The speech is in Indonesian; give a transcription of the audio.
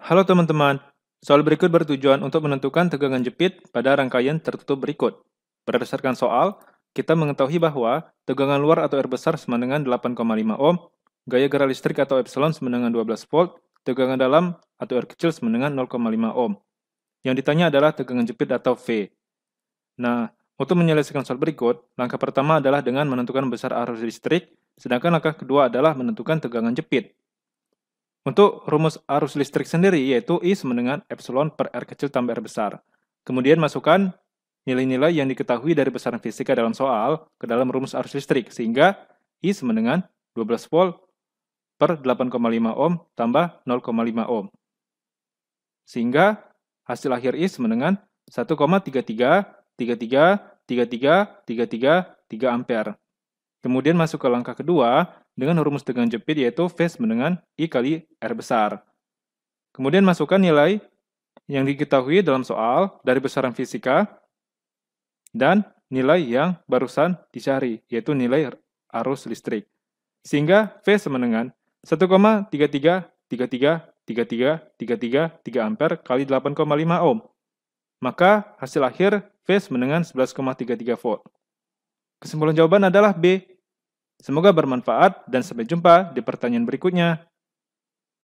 Halo teman-teman, soal berikut bertujuan untuk menentukan tegangan jepit pada rangkaian tertutup berikut. Berdasarkan soal, kita mengetahui bahwa tegangan luar atau R besar sama dengan 8,5 ohm, gaya gerak listrik atau epsilon sama dengan 12 volt, tegangan dalam atau R kecil sama dengan 0,5 ohm. Yang ditanya adalah tegangan jepit atau V. Nah, untuk menyelesaikan soal berikut, langkah pertama adalah dengan menentukan besar arus listrik, sedangkan langkah kedua adalah menentukan tegangan jepit. Untuk rumus arus listrik sendiri, yaitu I sama dengan epsilon per R kecil tambah R besar. Kemudian masukkan nilai-nilai yang diketahui dari besaran fisika dalam soal ke dalam rumus arus listrik, sehingga I sama dengan 12 volt per 8,5 ohm tambah 0,5 ohm. Sehingga hasil akhir I sama dengan 1,33 ampere. Kemudian masuk ke langkah kedua, dengan rumus tegang jepit yaitu V sama dengan I kali R besar. Kemudian masukkan nilai yang diketahui dalam soal dari besaran fisika dan nilai yang barusan dicari, yaitu nilai arus listrik. Sehingga V sama dengan ampere kali 8,5 ohm. Maka hasil akhir V sama dengan 11,33 volt. Kesimpulan jawaban adalah B. Semoga bermanfaat dan sampai jumpa di pertanyaan berikutnya.